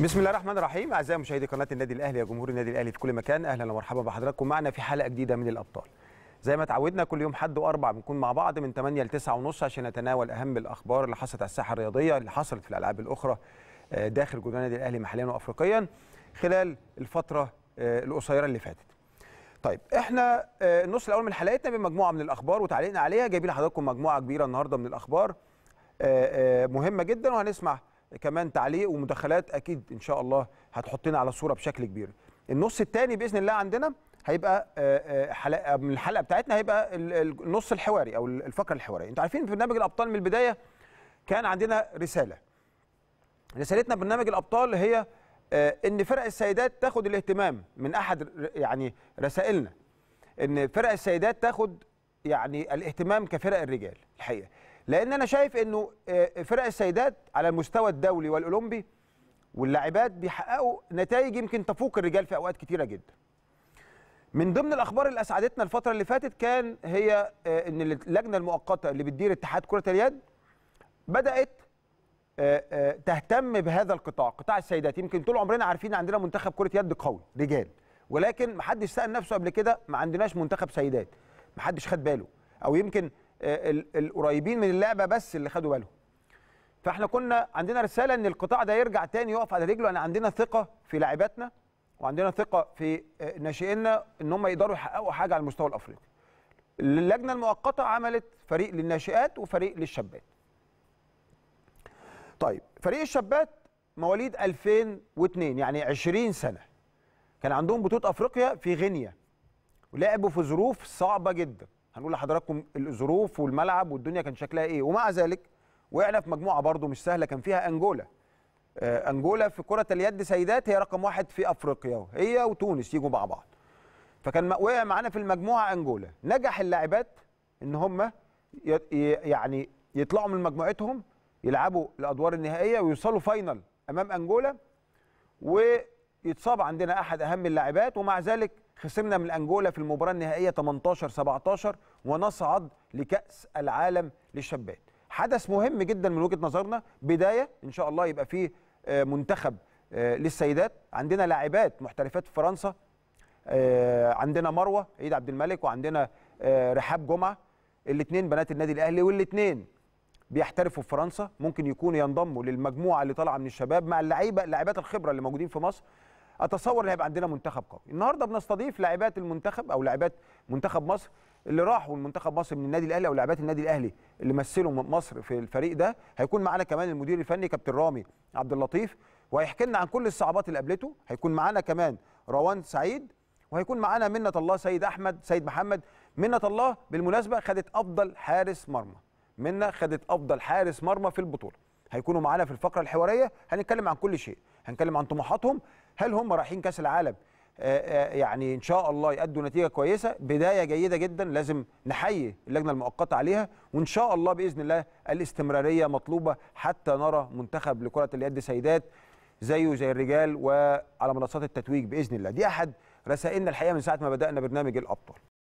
بسم الله الرحمن الرحيم اعزائي مشاهدي قناه النادي الاهلي يا جمهور النادي الاهلي في كل مكان اهلا ومرحبا بحضراتكم معنا في حلقه جديده من الابطال زي ما اتعودنا كل يوم حد واربع بنكون مع بعض من 8 ل 9 ونص عشان نتناول اهم الاخبار اللي حصلت على الساحه الرياضيه اللي حصلت في الالعاب الاخرى آه، داخل جدران النادي الاهلي محليا وافريقيا خلال الفتره آه، القصيره اللي فاتت طيب احنا آه، النص الاول من حلقتنا بمجموعه من الاخبار وتعليقنا عليها جايبين لحضراتكم مجموعه كبيره النهارده من الاخبار مهمه جدا وهنسمع كمان تعليق ومداخلات اكيد ان شاء الله هتحطنا على الصوره بشكل كبير النص الثاني باذن الله عندنا هيبقى آه، آه، حلقه من الحلقه بتاعتنا هيبقى النص الحواري او الفقره الحواريه انتوا عارفين في برنامج الابطال من البدايه كان عندنا رساله رسالتنا برنامج الابطال هي آه، ان فرق السيدات تاخد الاهتمام من احد يعني رسائلنا ان فرق السيدات تاخد يعني الاهتمام كفرق الرجال الحقيقه لان انا شايف انه آه، فرق السيدات على المستوى الدولي والاولمبي واللاعبات بيحققوا نتائج يمكن تفوق الرجال في اوقات كتيره جدا من ضمن الاخبار اللي اسعدتنا الفتره اللي فاتت كان هي آه، ان اللجنه المؤقته اللي بتدير اتحاد كره اليد بدات آه، تهتم بهذا القطاع قطاع السيدات يمكن طول عمرنا عارفين عندنا منتخب كره يد قوي رجال ولكن محدش سال نفسه قبل كده ما عندناش منتخب سيدات محدش خد باله او يمكن آه، القريبين من اللعبه بس اللي خدوا بالهم فاحنا كنا عندنا رساله ان القطاع ده يرجع تاني يقف على رجله انا يعني عندنا ثقه في لاعباتنا وعندنا ثقه في آه، ناشئينا ان هم يقدروا يحققوا حاجه على المستوى الافريقي اللجنه المؤقته عملت فريق للناشئات وفريق للشابات طيب فريق الشابات مواليد 2002 يعني 20 سنه كان عندهم بطوله افريقيا في غينيا ولعبوا في ظروف صعبه جدا هنقول لحضراتكم الظروف والملعب والدنيا كان شكلها ايه ومع ذلك وقعنا في مجموعه برضو مش سهله كان فيها انجولا آه انجولا في كره اليد سيدات هي رقم واحد في افريقيا هي وتونس يجوا مع بعض فكان وقع معانا في المجموعه انجولا نجح اللاعبات ان هم يعني يطلعوا من مجموعتهم يلعبوا الادوار النهائيه ويوصلوا فاينل امام انجولا و يتصاب عندنا احد اهم اللاعبات ومع ذلك خسرنا من انجولا في المباراه النهائيه 18 17 ونصعد لكاس العالم للشباب حدث مهم جدا من وجهه نظرنا بدايه ان شاء الله يبقى فيه آه، منتخب آه، للسيدات عندنا لاعبات محترفات في فرنسا آه، عندنا مروه عيد عبد الملك وعندنا رحاب جمعه الاثنين بنات النادي الاهلي والاثنين بيحترفوا في فرنسا ممكن يكونوا ينضموا للمجموعه اللي طالعه من الشباب مع اللعيبه اللاعبات الخبره اللي موجودين في مصر اتصور ان هيبقى عندنا منتخب قوي النهارده بنستضيف لاعبات المنتخب او لاعبات منتخب مصر اللي راحوا المنتخب مصر من النادي الاهلي او لاعبات النادي الاهلي اللي مثلوا مصر في الفريق ده هيكون معانا كمان المدير الفني كابتن رامي عبد اللطيف وهيحكي لنا عن كل الصعوبات اللي قابلته هيكون معانا كمان روان سعيد وهيكون معانا منة الله سيد احمد سيد محمد منة الله بالمناسبه خدت افضل حارس مرمى منة خدت افضل حارس مرمى في البطوله هيكونوا معانا في الفقره الحواريه هنتكلم عن كل شيء هنتكلم عن طموحاتهم هل هم رايحين كاس العالم آه، آه، يعني ان شاء الله يأدوا نتيجه كويسه بدايه جيده جدا لازم نحيي اللجنه المؤقته عليها وان شاء الله باذن الله الاستمراريه مطلوبه حتى نرى منتخب لكره اليد سيدات زيه زي الرجال وعلى منصات التتويج باذن الله دي احد رسائلنا الحقيقه من ساعه ما بدانا برنامج الابطال